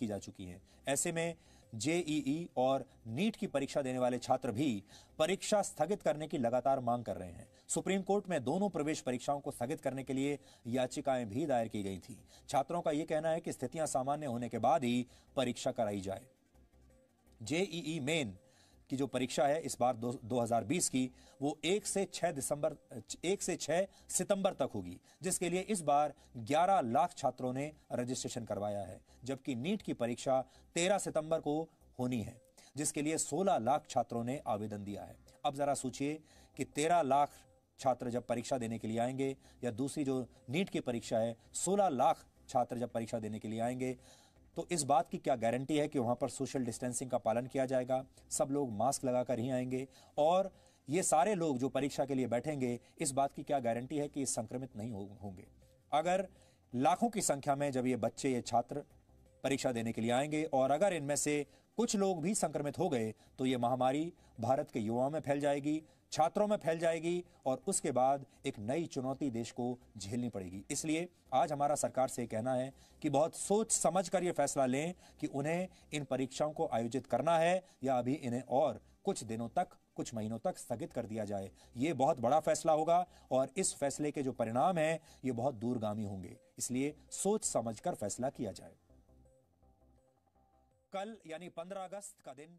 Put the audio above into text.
की जा चुकी हैं ऐसे में जेईई और नीट की परीक्षा देने वाले छात्र भी परीक्षा स्थगित करने की लगातार मांग कर रहे हैं सुप्रीम कोर्ट में दोनों प्रवेश परीक्षाओं को स्थगित करने के लिए याचिकाएं भी दायर की गई थी छात्रों का यह कहना है कि स्थितियां सामान्य होने के बाद ही परीक्षा कराई जाए जेईई मेन की जो परीक्षा है इस बार 2020 की वो एक से 6 दिसंबर एक से 6 सितंबर तक होगी जिसके लिए इस बार 11 लाख छात्रों ने रजिस्ट्रेशन करवाया है जबकि नीट की परीक्षा 13 सितंबर को होनी है जिसके लिए 16 लाख छात्रों ने आवेदन दिया है अब ज़रा सोचिए कि 13 लाख छात्र जब परीक्षा देने के लिए आएंगे या दूसरी जो नीट की परीक्षा है सोलह लाख छात्र जब परीक्षा देने के लिए आएंगे तो इस बात की क्या गारंटी है कि वहाँ पर सोशल डिस्टेंसिंग का पालन किया जाएगा सब लोग मास्क लगाकर ही आएंगे और ये सारे लोग जो परीक्षा के लिए बैठेंगे इस बात की क्या गारंटी है कि संक्रमित नहीं होंगे अगर लाखों की संख्या में जब ये बच्चे ये छात्र परीक्षा देने के लिए आएंगे और अगर इनमें से कुछ लोग भी संक्रमित हो गए तो ये महामारी भारत के युवाओं में फैल जाएगी छात्रों में फैल जाएगी और उसके बाद एक नई चुनौती देश को झेलनी पड़ेगी इसलिए आज हमारा सरकार से कहना है कि बहुत सोच समझ कर ये फैसला लें कि उन्हें इन परीक्षाओं को आयोजित करना है या अभी इन्हें और कुछ दिनों तक कुछ महीनों तक स्थगित कर दिया जाए ये बहुत बड़ा फैसला होगा और इस फैसले के जो परिणाम हैं ये बहुत दूरगामी होंगे इसलिए सोच समझ फैसला किया जाए कल यानी पंद्रह अगस्त का दिन